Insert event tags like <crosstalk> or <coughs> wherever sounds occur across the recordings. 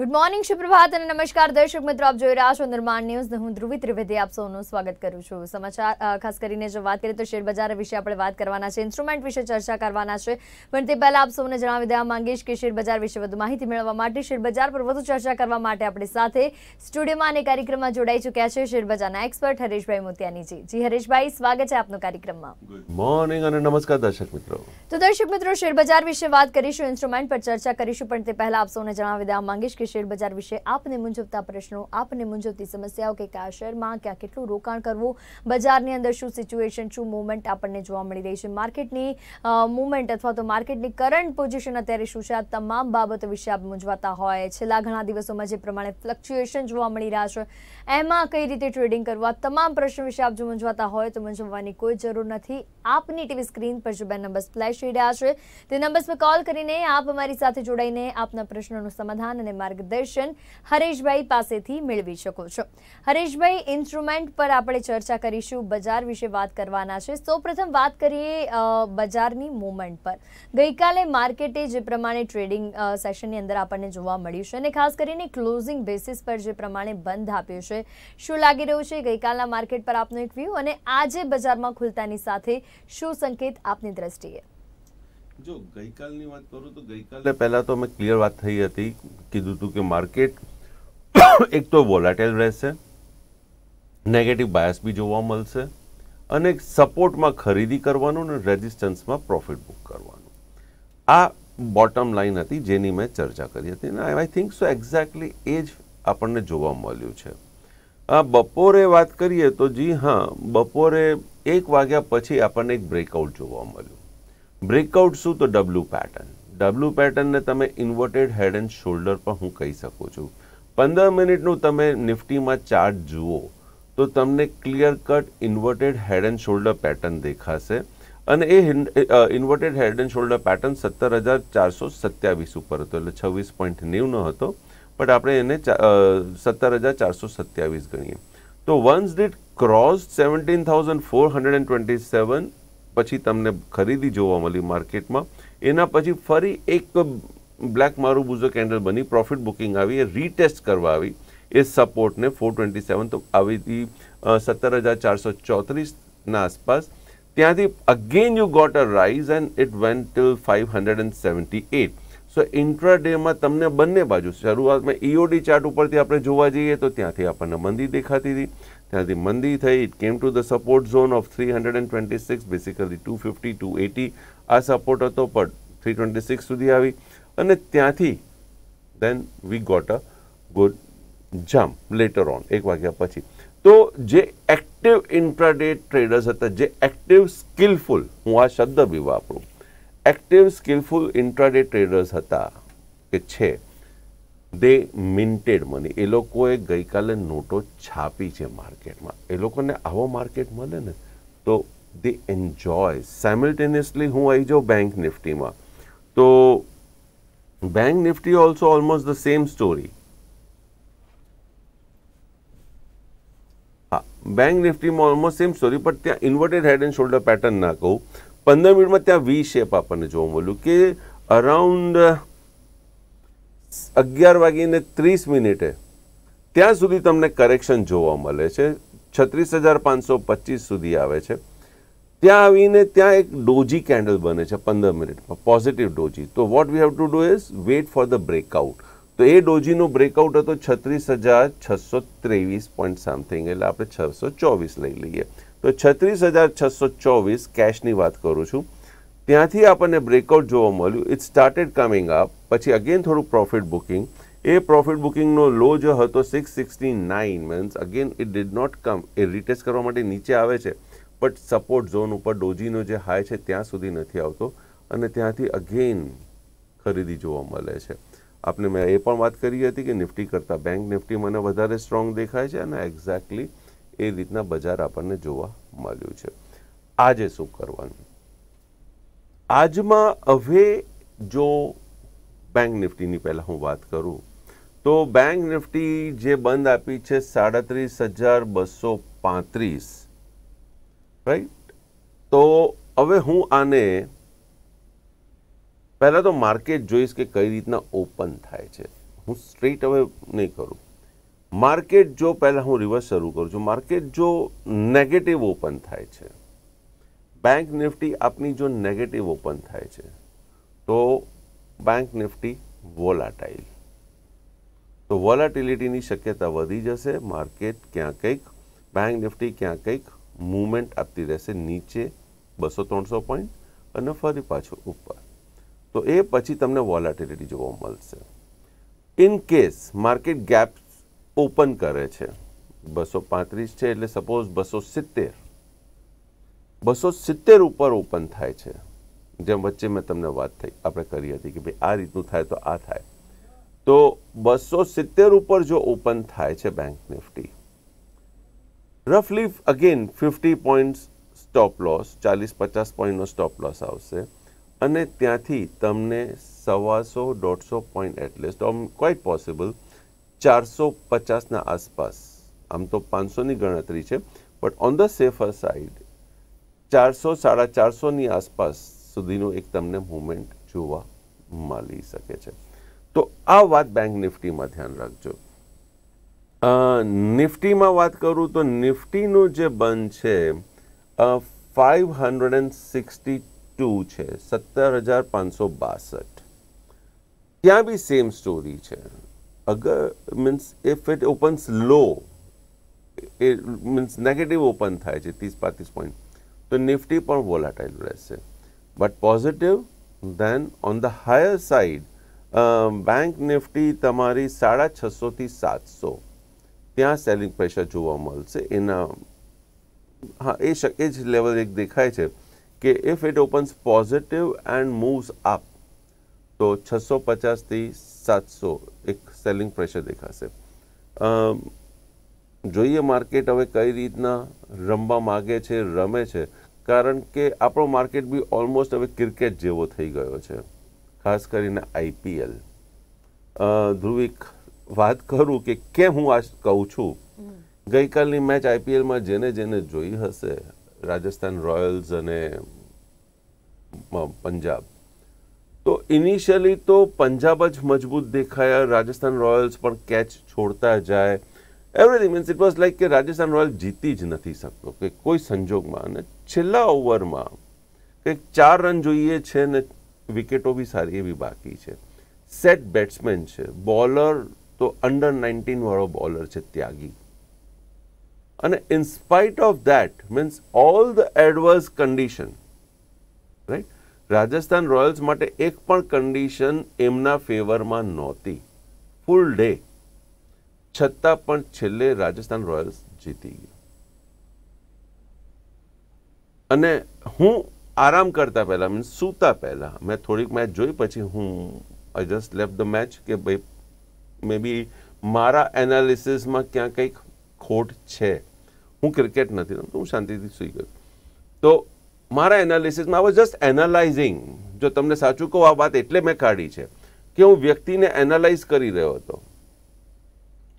Good morning સુપ્રભાત અને નમસ્કાર દર્શક મિત્રો આપ જોઈ રહ્યા છો નિર્માણ ન્યૂઝ હું ધ્રુવી ત્રિવેદી આપ સૌનું સ્વાગત કરું છું સમાચાર ખાસ કરીને જો વાત કરીએ તો શેર વિશે આપણે વાત કરવાના છે ઇન્સ્ટ્રુમેન્ટ વિશે ચર્ચા કરવાના છે પણ તે પહેલાં આપ સૌને જણાવી દેવા માંગીશ કે શેર વિશે વધુ માહિતી મેળવવા માટે શેર પર વધુ ચર્ચા કરવા માટે આપણી સાથે સ્ટુડિયોમાં અને કાર્યક્રમમાં જોડાઈ ચૂક્યા છે શેરબજારના બજારના એક્સપર્ટ હરેશભાઈ મોતિયાનીજી જી હરેશભાઈ સ્વાગત છે આપનો કાર્યક્રમમાં મોર્નિંગ અને નમસ્કાર દર્શક મિત્રો તો દર્શક મિત્રો શેર બજાર વિશે વાત કરીશું ઇન્સ્ટ્રુમેન્ટ પર ચર્ચા કરીશું પણ તે પહેલાં આપ સૌને જણાવી દેવા માંગીશ કે શેર વિશે આપને મૂંઝવતા પ્રશ્નો આપને મૂંઝવતી સમસ્યાઓ કે કયા શેરમાં ક્યાં કેટલું રોકાણ કરવું બજારની અંદર શું સિચ્યુએશન શું મૂવમેન્ટ આપણને જોવા મળી રહી છે માર્કેટની મુવમેન્ટ અથવા તો માર્કેટની કરંટ પોઝિશન અત્યારે શું છે આ તમામ બાબતો વિશે આપ મૂંઝવાતા હોય છેલ્લા ઘણા દિવસોમાં જે પ્રમાણે ફ્લક્ચ્યુએશન જોવા મળી રહ્યા છે એમાં કઈ રીતે ટ્રેડિંગ કરવા તમામ પ્રશ્નો વિશે આપ જો મૂંઝવાતા હોય તો મૂંઝવવાની કોઈ જરૂર નથી આપની ટીવી સ્ક્રીન પર જે બે નંબર્સ ફ્લેશ થઈ રહ્યા છે તે નંબર્સ પર કોલ કરીને આપ અમારી સાથે જોડાઈને આપના પ્રશ્નોનું સમાધાન અને માર્ગ માર્ગદર્શન હરેશભાઈ પાસેથી મેળવી શકો છો હરેશભાઈ ઇન્સ્ટ્રુમેન્ટ પર આપણે ચર્ચા કરીશું બજાર વિશે વાત કરવાના છે સૌપ્રથમ વાત કરીએ બજારની મુવમેન્ટ પર ગઈકાલે માર્કેટે જે પ્રમાણે ટ્રેડિંગ સેશનની અંદર આપણને જોવા મળ્યું છે અને ખાસ કરીને ક્લોઝિંગ બેસિસ પર જે પ્રમાણે બંધ આપ્યો છે શું લાગી રહ્યું છે ગઈકાલના માર્કેટ પર આપનો એક વ્યૂ અને આજે બજારમાં ખુલતાની સાથે શું સંકેત આપની દ્રષ્ટિએ જો ગઈકાલની વાત કરું તો ગઈકાલે પહેલાં તો અમે ક્લિયર વાત થઈ હતી કીધું હતું કે માર્કેટ એક તો વોલાટાઇલ રહેશે નેગેટિવ બાયસ બી જોવા મળશે અને સપોર્ટમાં ખરીદી કરવાનું અને રેઝિસ્ટન્સમાં પ્રોફિટ બુક કરવાનું આ બોટમ લાઇન હતી જેની મેં ચર્ચા કરી હતી અને આઈ થિંક સો એક્ઝેક્ટલી એ જ આપણને જોવા મળ્યું છે આ બપોરે વાત કરીએ તો જી હા બપોરે એક વાગ્યા પછી આપણને એક બ્રેકઆઉટ જોવા મળ્યું બ્રેકઆઉટ શું તો ડબલ્યુ પેટર્ન ડબલ્યુ પેટર્નને તમે ઇન્વર્ટેડ હેડ એન્ડ શોલ્ડર પણ હું કહી શકું છું પંદર મિનિટનું તમે નિફ્ટીમાં ચાર્ટ જુઓ તો તમને clear cut inverted head and shoulder pattern દેખાશે અને એ inverted head and shoulder pattern સત્તર હજાર ચારસો સત્યાવીસ ઉપર હતો એટલે છવ્વીસ પોઈન્ટ નેવનો હતો બટ આપણે એને સત્તર હજાર ચારસો સત્યાવીસ ગણીએ તો once it cross seventeen thousand four hundred and twenty seven પછી તમને ખરીદી જોવા મળી માર્કેટમાં એના પછી ફરી એક બ્લેક મારું બુઝો કેન્ડલ બની પ્રોફિટ બુકિંગ આવી એ રીટેસ્ટ કરવા આવી એ સપોર્ટને ફોર ટ્વેન્ટી સેવન તો આવી હતી સત્તર હજાર ચારસો ચોત્રીસના આસપાસ ત્યાંથી again you got a rise and it went till five hundred and seventy eight so ઇન્ટ્રા ડેમાં તમને બંને બાજુ શરૂઆતમાં ઈઓડી e ચાર્ટ ઉપરથી આપણે જોવા જઈએ તો ત્યાંથી આપણને મંદી દેખાતી હતી ત્યાંથી મંદી થઈ Now the support zone of three to and twenty six of two fifty two eighty આ સપોર્ટ હતો પણ થ્રી ટ્વેન્ટી સિક્સ સુધી આવી અને ત્યાંથી then we got a good jump later on એક વાગ્યા પછી તો જે એક્ટિવ ઇન્ટ્રાડે ટ્રેડર્સ હતા જે એક્ટિવ સ્કિલફુલ હું આ શબ્દ બી વાપરું એક્ટિવ સ્કિલફુલ ઇન્ટ્રાડે ટ્રેડર્સ હતા કે છે દે મિન્ટેડ મની એ લોકોએ ગઈકાલે નોટો છાપી છે માર્કેટમાં એ લોકોને આવો માર્કેટ મળે ને તો દે એન્જોય સાયમલ્ટેનિયસલી હું આવી જાઉં બેંક નિફ્ટીમાં તો Bank Nifty also almost the same story હા બેંક નિફ્ટીમાં ઓલમોસ્ટ સેમ સ્ટોરી પણ ત્યાં inverted head and shoulder pattern ના કહું પંદર મિનિટમાં ત્યાં વી શેપ આપણને જોવા મળ્યું કે અરાઉન્ડ અગિયાર વાગીને ત્રીસ મિનિટે ત્યાં સુધી તમને કરેક્શન જોવા મળે છે છત્રીસ હજાર પાંચસો પચીસ સુધી આવે છે ત્યાં આવીને ત્યાં એક ડોજી કેન્ડલ બને છે પંદર મિનિટમાં પોઝિટિવ ડોજી તો what we have to do is wait for the breakout તો એ ડોજીનો બ્રેકઆઉટ હતો છત્રીસ હજાર છસો ત્રેવીસ પોઈન્ટ સમથિંગ એટલે આપણે છસો ચોવીસ લઈ લઈએ તો છત્રીસ હજાર છસો ચોવીસ કેશની વાત કરું છું ત્યાંથી આપણને બ્રેકઆઉટ જોવા મળ્યું ઇટ સ્ટાર્ટેડ કમિંગ અપ પછી અગેન થોડું પ્રોફિટ બુકિંગ એ પ્રોફિટ બુકિંગનો લો જે હતો six sixty nine means again it did not come એ રિટેસ્ટ કરવા માટે નીચે આવે છે બટ સપોર્ટ ઝોન ઉપર ડોજીનો જે હાય છે ત્યાં સુધી નથી આવતો અને ત્યાંથી અગેન ખરીદી જોવા મળે છે આપને મેં એ પણ વાત કરી હતી કે નિફ્ટી કરતાં બેંક નિફ્ટી મને વધારે સ્ટ્રોંગ દેખાય છે અને એક્ઝેક્ટલી એ રીતના બજાર આપણને જોવા મળ્યું છે આજે શું કરવાનું આજમાં હવે જો બેંક નિફ્ટીની પહેલાં હું વાત કરું તો બેંક નિફ્ટી જે બંધ આપી છે સાડત્રીસ હજાર બસો પાંત્રીસ રાઈટ તો હવે હું આને પહેલાં તો માર્કેટ જોઈશ કે કઈ રીતના ઓપન થાય છે હું સ્ટ્રેટ હવે નહીં કરું માર્કેટ જો પહેલાં હું રિવર્સ શરૂ કરું છું માર્કેટ જો નેગેટિવ ઓપન થાય છે બેંક નિફ્ટી આપની જો નેગેટિવ ઓપન થાય છે તો બેંક નિફ્ટી વોલાટાઇલ તો વોલાટિલિટીની શક્યતા વધી જશે માર્કેટ ક્યાં કંઈક બેંક નિફ્ટી ક્યાં કંઈક મૂવમેન્ટ આપતી રહેશે નીચે બસો ત્રણસો પોઈન્ટ અને ફરી પાછું ઉપર તો એ પછી તમને વોલાટિલિટી જોવા મળશે in case market gap open કરે છે બસો પાંત્રીસ છે એટલે સપોઝ બસો સિત્તેર બસો સિત્તેર ઉપર ઓપન થાય છે જેમ વચ્ચે મેં તમને વાત થઈ આપણે કરી હતી કે ભાઈ આ રીતનું થાય તો આ થાય તો બસો સિત્તેર ઉપર જો ઓપન થાય છે બેંક નિફ્ટી રફલી again fifty points stop loss ચાલીસ પચાસ પોઈન્ટનો સ્ટોપ લોસ આવશે અને ત્યાંથી તમને સવાસો દોઢસો પોઈન્ટ એટલે ક્વાઇટ પોસિબલ ચારસો પચાસના આસપાસ આમ તો પાંચસોની ગણતરી છે but on the safer side ચારસો સાડા ચારસોની આસપાસ સુધીનું એક તમને મુમેન્ટ જોવા મળી શકે છે તો આ વાત બેંક નિફ્ટીમાં ધ્યાન રાખજો નિફ્ટીમાં વાત કરું તો નિફ્ટીનું જે બંધ છે five hundred and sixty two છે સત્તર હજાર પાંચસો બાસઠ ત્યાં બી સેમ સ્ટોરી છે અગર means if it opens low એ મીન્સ નેગેટિવ ઓપન થાય છે ત્રીસ પાંત્રીસ પોઈન્ટ તો નિફ્ટી પણ વોલાટાઇલ રહેશે but positive then on the higher side Bank Nifty તમારી સાડા છસોથી સાતસો ત્યાં સેલિંગ પ્રેશર જોવા મળશે એના હા એ એ જ લેવલ એક દેખાય છે કે if it opens positive and moves up તો છસો પચાસથી સાતસો એક સેલિંગ પ્રેશર દેખાશે જોઈએ માર્કેટ હવે કઈ રીતના રમવા માગે છે રમે છે કારણ કે આપણો માર્કેટ બી ઓલમોસ્ટ હવે ક્રિકેટ જેવો થઈ ગયો છે ખાસ કરીને આઈપીએલ ધ્રુવિક વાત કરું કે કેમ હું આ કહું છું ગઈકાલની મેચ આઈપીએલમાં જેને જેને જોઈ હશે રાજસ્થાન રોયલ્સ અને પંજાબ તો ઇનિશિયલી તો પંજાબ જ મજબૂત દેખાયા રાજસ્થાન રોયલ્સ પણ કેચ છોડતા જાય everything means it was like કે રાજસ્થાન રોયલ જીતી જ નથી શકતો કે કોઈ સંજોગમાં અને છેલ્લા ઓવરમાં કંઈક ચાર રન જોઈએ છે ને વિકેટો બી સારી એવી બાકી છે સેટ બેટ્સમેન છે બોલર તો અંડર નાઇન્ટીનવાળો બોલર છે ત્યાગી અને in spite of that means all the adverse condition right Rajasthan Royals માટે એક પણ કન્ડિશન એમના ફેવરમાં નહોતી ફૂલ ડે છતાં પણ છેલ્લે રાજસ્થાન રોયલ્સ જીતી ગયું અને હું આરામ કરતા પહેલાં મીન્સ સૂતા પહેલાં મેં થોડીક મેચ જોઈ પછી હું I just left the match કે ભાઈ મે બી મારા એનાલિસિસમાં ક્યાં કંઈક ખોટ છે હું ક્રિકેટ નથી રમતો હું શાંતિથી સૂઈ ગયો તો મારા એનાલિસિસમાં આઈ વોઝ જસ્ટ એનાલાઇઝિંગ જો તમને સાચું કહું આ વાત એટલે મેં કાઢી છે કે હું વ્યક્તિને એનાલાઇઝ કરી રહ્યો હતો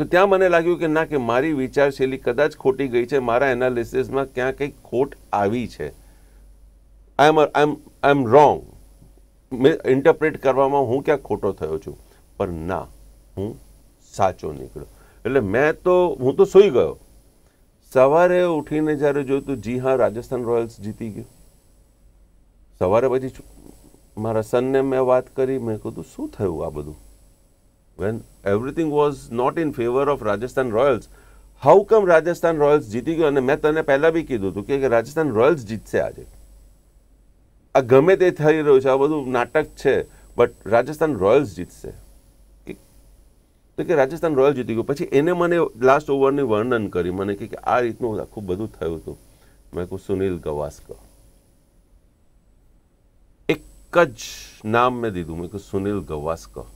તો ત્યાં મને લાગ્યું કે ના કે મારી વિચારશૈલી કદાચ ખોટી ગઈ છે મારા એનાલિસિસમાં ક્યાં કંઈક ખોટ આવી છે આઈ એમ આઈ એમ આઈ એમ રોંગ મેં ઇન્ટરપ્રેટ કરવામાં હું ક્યાં ખોટો થયો છું પણ ના હું સાચો નીકળ્યો એટલે મેં તો હું તો સૂઈ ગયો સવારે ઉઠીને જ્યારે જોયું તો જી હા રાજસ્થાન રોયલ્સ જીતી ગયું સવારે પછી મારા સનને મેં વાત કરી મેં કીધું શું થયું આ બધું when everything was not in favor of Rajasthan Royals, how come Rajasthan Royals જીતી ગયું અને મેં તને પહેલાં બી કીધું હતું કે રાજસ્થાન રોયલ્સ જીતશે આજે આ ગમે તે થઈ રહ્યું છે આ બધું નાટક છે બટ રાજસ્થાન રોયલ્સ જીતશે તો કે રાજસ્થાન રોયલ જીતી ગયું પછી એને મને લાસ્ટ ઓવરની વર્ણન કરી મને કે આ રીતનું આખું બધું થયું હતું મેં કહું સુનિલ ગવાસ્કર એક જ નામ મેં દીધું મેં કહું સુનિલ ગવાસ્કર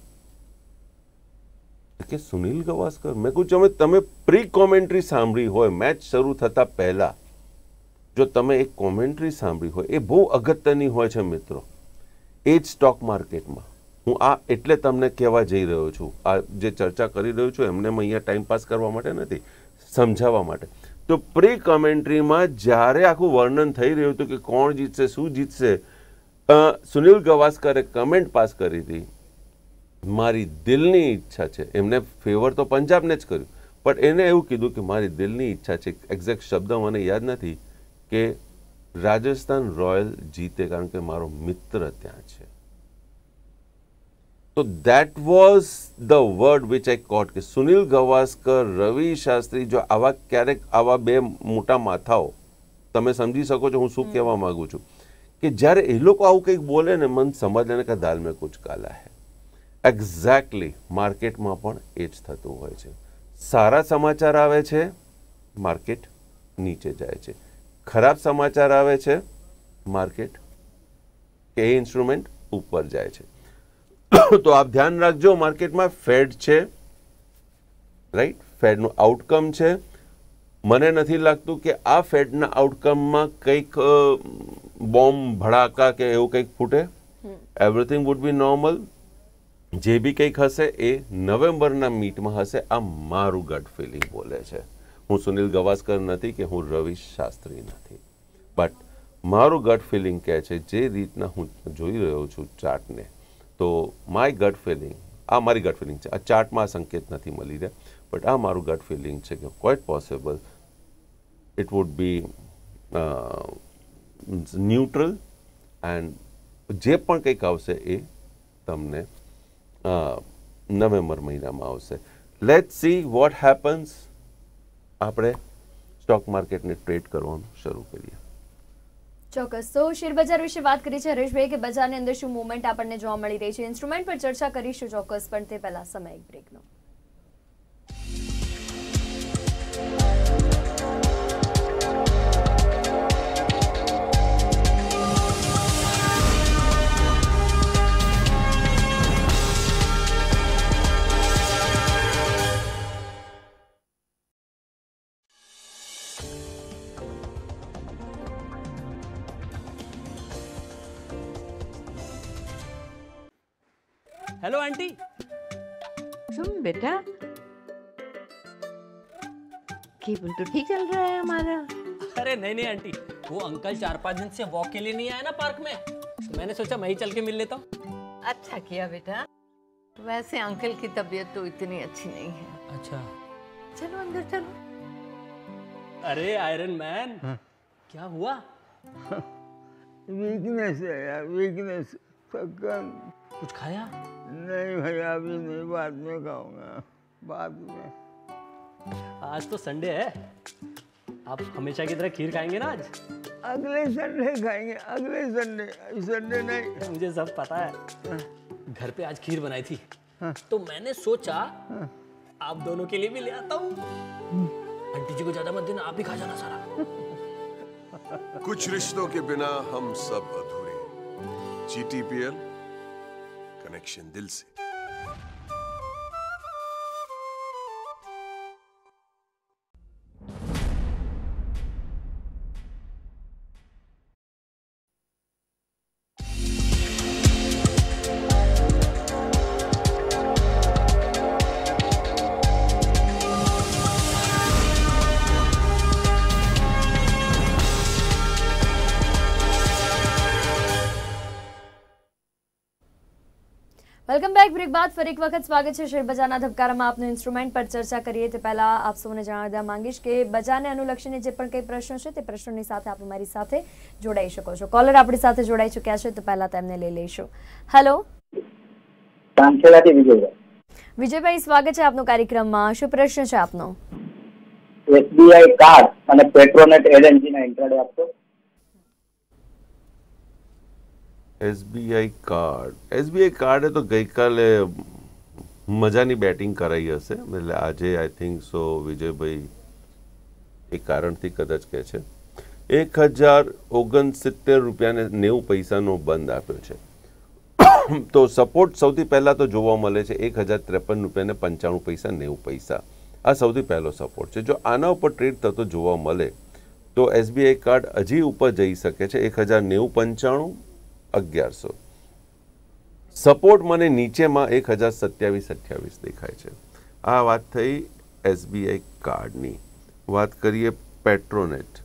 કે સુનિલ ગવાસ્કર મેં કહું તમે તમે પ્રી કોમેન્ટ્રી સાંભળી હોય મેચ શરૂ થતાં પહેલાં જો તમે એક કોમેન્ટ્રી સાંભળી હોય એ બહુ અગત્યની હોય છે મિત્રો એ જ સ્ટોક માર્કેટમાં હું આ એટલે તમને કહેવા જઈ રહ્યો છું આ જે ચર્ચા કરી રહ્યો છું એમને અહીંયા ટાઈમ પાસ કરવા માટે નથી સમજાવવા માટે તો પ્રી કોમેન્ટ્રીમાં જ્યારે આખું વર્ણન થઈ રહ્યું હતું કે કોણ જીતશે શું જીતશે સુનિલ ગવાસ્કરે કમેન્ટ પાસ કરી હતી મારી દિલની ઈચ્છા છે એમને ફેવર તો પંજાબને જ કર્યું પણ એને એવું કીધું કે મારી દિલની ઈચ્છા છે એક્ઝેક્ટ શબ્દ મને યાદ નથી કે રાજસ્થાન રોયલ જીતે કારણ કે મારો મિત્ર ત્યાં છે તો that was the word which I caught કે સુનિલ ગવાસ્કર રવિ શાસ્ત્રી જો આવા ક્યારેક આવા બે મોટા માથાઓ તમે સમજી શકો છો હું શું કહેવા માગું છું કે જ્યારે એ લોકો આવું કંઈક બોલે ને મન સમજ લેને કે દાલ મેં કુછ કાલા હે એક્ઝેક્ટલી માર્કેટમાં પણ એ જ થતું હોય છે સારા સમાચાર આવે છે માર્કેટ નીચે જાય છે ખરાબ સમાચાર આવે છે માર્કેટ એ ઇન્સ્ટ્રુમેન્ટ ઉપર જાય છે <coughs> તો આપ ધ્યાન રાખજો માર્કેટમાં ફેડ છે રાઈટ ફેડનું આઉટકમ છે મને નથી લાગતું કે આ ફેડના આઉટકમમાં કંઈક બોમ્બ ભડાકા કે એવું કંઈક ફૂટે એવરીથિંગ વુડ બી નોર્મલ જે બી કંઈક હશે એ નવેમ્બરના મીટમાં હશે આ મારું ગટ ફિલિંગ બોલે છે હું સુનિલ ગવાસ્કર નથી કે હું રવિ શાસ્ત્રી નથી બટ મારું ગટ ફિલિંગ કહે છે જે રીતના હું જોઈ રહ્યો છું ચાર્ટને તો માય ગટ ફિલિંગ આ મારી ગટ ફિલિંગ છે આ ચાર્ટમાં સંકેત નથી મળી રહ્યા બટ આ મારું ગટ ફિલિંગ છે કે quite possible it would be neutral and જે પણ કંઈક આવશે એ તમને નવેમ્બર મહિનામાં આવશે લેટ સી વોટ હેપન્સ આપણે સ્ટોક માર્કેટને ટ્રેડ કરવાનું શરૂ કરીએ ચોક્કસ તો શેરબજાર વિશે વાત કરી છે હરેશભાઈ કે બજારની અંદર શું મુવમેન્ટ આપણને જોવા મળી રહી છે ઇન્સ્ટ્રુમેન્ટ પર ચર્ચા કરીશું ચોક્કસ પણ તે પહેલા સમય એક બ્રેકનો आंटी सुन बेटा केबल तो ठीक चल रहा है हमारा अरे नहीं नहीं आंटी वो अंकल चार पांच दिन से वॉक के लिए नहीं आया ना पार्क में तो मैंने सोचा मैं ही चल के मिल लेता हूँ अच्छा किया बेटा वैसे अंकल की तबीयत तो इतनी अच्छी नहीं है अच्छा चलो अंदर चलो अरे आयरन मैन हाँ। क्या हुआ वीकनेस <laughs> है यार वीकनेस थकान कुछ खाया नहीं भैया अभी नहीं बाद में खाऊंगा बाद में आज तो संडे है आप हमेशा की तरह खीर खाएंगे ना आज अगले संडे खाएंगे अगले संडे संडे नहीं मुझे सब पता है घर पे आज खीर बनाई थी हाँ। तो मैंने सोचा हाँ। आप दोनों के लिए भी ले आता हूँ आंटी जी को ज्यादा मत देना आप भी खा जाना सारा कुछ रिश्तों के बिना हम सब अधूरे G T P L connection दिल से વેલકમ બેક બ્રેક બાદ ફરી એક વખત સ્વાગત છે શેરબજારના ધબકારામાં આપનું ઇન્સ્ટ્રુમેન્ટ પર ચર્ચા કરીએ તે પહેલાં આપ સૌને જણાવવા માંગીશ કે બજારને અનુલક્ષીને જે પણ કંઈ પ્રશ્નો છે તે પ્રશ્નોની સાથે આપ અમારી સાથે જોડાઈ શકો છો કોલર આપણી સાથે જોડાઈ ચૂક્યા છે તો પહેલા તેમને લઈ લઈશું હેલો વિજયભાઈ સ્વાગત છે આપનો કાર્યક્રમમાં શું પ્રશ્ન છે આપનો એસબીઆઈ કાર્ડ અને પેટ્રોનેટ એલએનજી ના ઇન્ટ્રાડે એસબીઆઈ કાર્ડ એસબીઆઈ કાર્ડે તો ગઈકાલે મજાની બેટિંગ કરાઈ હશે એટલે આજે આઈ થિંક સો વિજયભાઈ એ કારણથી કદાચ કહે છે એક હજાર ઓગણસિત્તેર રૂપિયાને નેવું પૈસાનો બંધ આપ્યો છે તો સપોર્ટ સૌથી પહેલાં તો જોવા મળે છે એક હજાર ત્રેપન રૂપિયાને પંચાણું પૈસા નેવું પૈસા આ સૌથી પહેલો સપોર્ટ છે જો આના ઉપર ટ્રેડ થતો જોવા મળે તો એસબીઆઈ કાર્ડ હજી ઉપર જઈ શકે છે એક હજાર નેવું પંચાણું અગિયારસો સપોર્ટ મને નીચેમાં એક હજાર સત્યાવીસ અઠ્યાવીસ દેખાય છે આ વાત થઈ એસબીઆઈ કાર્ડની વાત કરીએ Petronet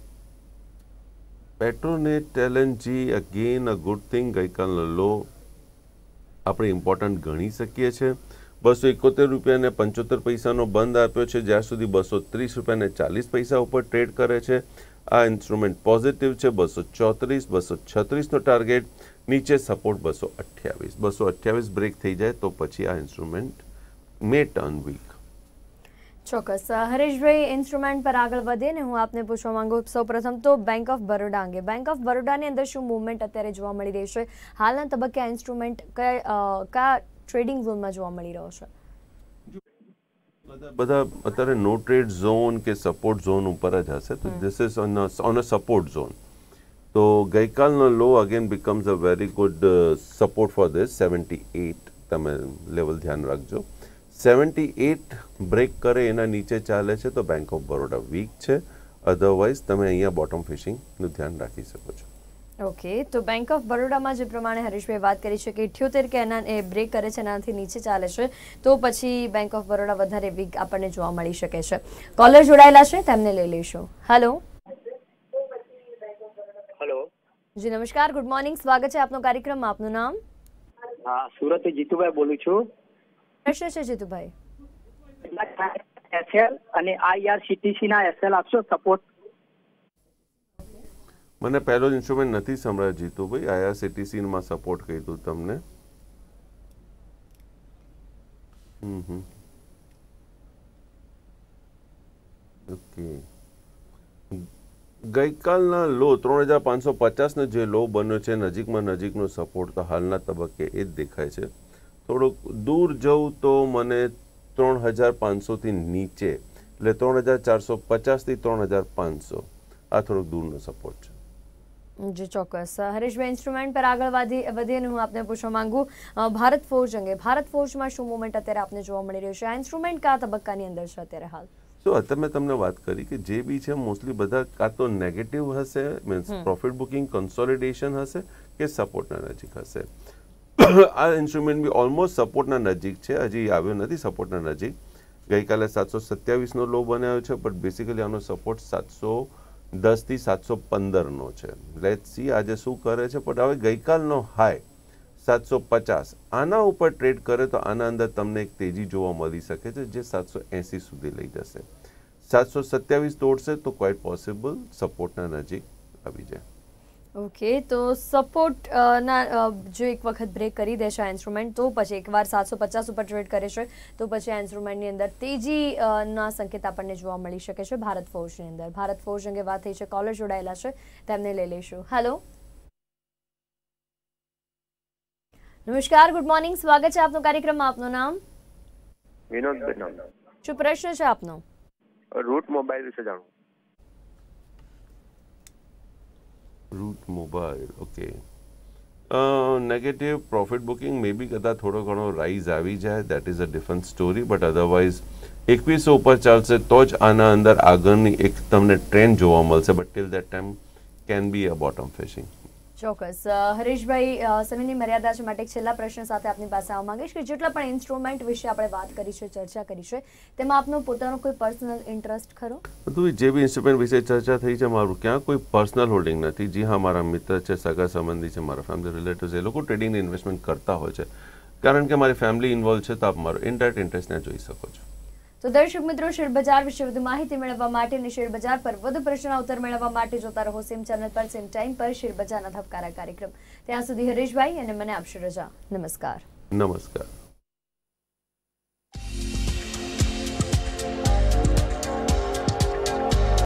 Petronet LNG again a good thing ગઈકાલનો લો આપણે ઇમ્પોર્ટન્ટ ગણી શકીએ છીએ બસો એકોતેર રૂપિયાને પંચોતેર પૈસાનો બંધ આપ્યો છે જ્યાં સુધી બસો ત્રીસ રૂપિયાને ચાલીસ પૈસા ઉપર ટ્રેડ કરે છે આ ઇન્સ્ટ્રુમેન્ટ પોઝિટિવ છે બસો ચોત્રીસ બસો છત્રીસનો ટાર્ગેટ નીચે સપોર્ટ બસો અઠ્યાવીસ બસો અઠ્યાવીસ બ્રેક થઈ જાય તો પછી આ ઇન્સ્ટ્રુમેન્ટ મે ટર્ન વીક ચોક્કસ હરેશભાઈ ઇન્સ્ટ્રુમેન્ટ પર આગળ વધે ને હું આપને પૂછવા માંગુ સૌપ્રથમ તો બેંક ઓફ બરોડા અંગે બેંક ઓફ બરોડાની અંદર શું મૂવમેન્ટ અત્યારે જોવા મળી રહી છે હાલના તબક્કે આ ઇન્સ્ટ્રુમેન્ટ કયા કયા ટ્રેડિંગ ઝોનમાં જોવા મળી રહ્યો છે બધા અત્યારે નો ટ્રેડ ઝોન કે સપોર્ટ ઝોન ઉપર જ હશે તો this is on a support zone તો ગઈકાલનો low again becomes a very good support for this seventy eight તમે લેવલ ધ્યાન રાખજો સેવન્ટી એટ બ્રેક કરે એના નીચે ચાલે છે તો બેંક ઓફ બરોડા વીક છે અધરવાઇઝ તમે અહીંયા બોટમ ફિશિંગનું ધ્યાન રાખી શકો છો ઓકે તો બેંક ઓફ બરોડામાં જે પ્રમાણે હરીશભાઈ વાત કરી છે કે ઇઠ્યોતેર કે એના એ બ્રેક કરે છે એનાથી નીચે ચાલે છે તો પછી બેંક ઓફ બરોડા વધારે વીક આપણને જોવા મળી શકે છે કોલર જોડાયેલા છે તેમને લઈ લઈશું હેલો જી નમસ્કાર ગુડ મોર્નિંગ સ્વાગત છે આપનો કાર્યક્રમ આપનું નામ હા સુરત જીતુભાઈ બોલું છું પ્રશ્ન છે જીતુભાઈ એસએલ અને આઈઆરસીટીસી ના એસએલ આપશો સપોર્ટ મને પહેલો ઇન્સ્ટ્રુમેન્ટ નથી સંભળાયો જીતુભાઈ આઈઆરસીટીસી માં સપોર્ટ કર્યું તમને હમ હમ ઓકે ગઈકાલના લો ત્રણ હજાર પાંચસો પચાસનો જે લો બન્યો છે નજીકમાં નજીકનો સપોર્ટ તો હાલના તબક્કે એ જ દેખાય છે થોડુંક દૂર જવું તો મને ત્રણ હજાર પાંચસોથી નીચે એટલે ત્રણ હજાર ચારસો પચાસથી ત્રણ હજાર પાંચસો આ થોડુંક દૂરનો સપોર્ટ છે જે ચોક્કસ હરીશભાઈ ઇન્સ્ટ્રુમેન્ટ પર આગળ વધી વધીને હું આપને પૂછવા માંગુ ભારત ફોજ અંગે ભારત ફોજમાં શું મુવમેન્ટ અત્યારે આપને જોવા મળી રહ્યું છે આ ઇન્સ્ટ્રુમેન્ટ કયા તબક્કાની અંદર છે અત્યારે હાલ સો તમે તમને વાત કરી કે જે બી છે મોસ્ટલી બધા કા તો નેગેટિવ હશે મીન્સ પ્રોફિટ બુકિંગ કન્સોલિડેશન હશે કે સપોર્ટના નજીક હશે આ ઇન્સ્ટ્રુમેન્ટ બી ઓલમોસ્ટ સપોર્ટના નજીક છે હજી આવ્યો નથી સપોર્ટના નજીક ગઈકાલે સાતસો સત્યાવીસનો લો બનાવ્યો છે બટ બેસિકલી આનો સપોર્ટ સાતસો દસથી સાતસો પંદરનો છે લેટ સી આજે શું કરે છે પણ હવે ગઈકાલનો હાઈ સાતસો પચાસ આના ઉપર ટ્રેડ કરે તો આના અંદર તમને એક તેજી જોવા મળી શકે છે જે સાતસો એંસી સુધી લઈ જશે સાતસો સત્યાવીસ તોડશે તો ક્વાઇટ પોસિબલ સપોર્ટના નજીક આવી જાય ઓકે તો સપોર્ટ ના જો એક વખત બ્રેક કરી દેશે ઇન્સ્ટ્રુમેન્ટ તો પછી એકવાર સાતસો પચાસ ઉપર ટ્રેડ કરે છે તો પછી આ ઇન્સ્ટ્રુમેન્ટની અંદર તેજી ના સંકેત આપણને જોવા મળી શકે છે ભારત ફોર્જની અંદર ભારત ફોર્જ અંગે વાત થઈ છે કોલર જોડાયેલા છે તેમને લઈ લઈશું હેલો નમસ્કાર ગુડ મોર્નિંગ સ્વાગત છે આપનો કાર્યક્રમમાં આપનું નામ વિનોદ બેનોદ શું પ્રશ્ન છે આપનો રૂટ મોબાઈલ વિશે જાણવું Route Mobile okay negative profit booking may be કદાચ થોડો ઘણો રાઈઝ આવી જાય that is a different story but otherwise એકવીસો ઉપર ચાલશે તો જ આના અંદર આગળની એક તમને ટ્રેન્ડ જોવા મળશે but till that time can be a bottom fishing ચોક્કસ હરીશભાઈ સમયની મર્યાદા છે માટે છેલ્લા પ્રશ્ન સાથે આપની પાસે આવવા માંગીશ કે જેટલા પણ ઇન્સ્ટ્રુમેન્ટ વિશે આપણે વાત કરી છે ચર્ચા કરી છે તેમાં આપનો પોતાનો કોઈ પર્સનલ ઇન્ટરેસ્ટ ખરો બધું જે બી ઇન્સ્ટ્રુમેન્ટ વિશે ચર્ચા થઈ છે મારું ક્યાં કોઈ પર્સનલ હોલ્ડિંગ નથી જી હા મારા મિત્ર છે સગા સંબંધી છે મારા ફેમિલી રિલેટિવ્સ એ લોકો ટ્રેડિંગ ઇન્વેસ્ટમેન્ટ કરતા હોય છે કારણ કે મારી ફેમિલી ઇન્વોલ્વ છે તો આપ મારો ઇનડાયરેક્ટ ઇન્ટરેસ્ટને જોઈ શકો છો તો દર્શક મિત્રો શેરબજાર વિશે વધુ માહિતી મેળવવા માટે અને શેર બજાર પર વધુ ઉત્તર મેળવવા માટે જોતા રહો સેમ ચેનલ પર સેમ ટાઈમ પર શેર બજારના ધબકારા કાર્યક્રમ ત્યાં સુધી હરીશભાઈ અને મને આપશો રજા નમસ્કાર નમસ્કાર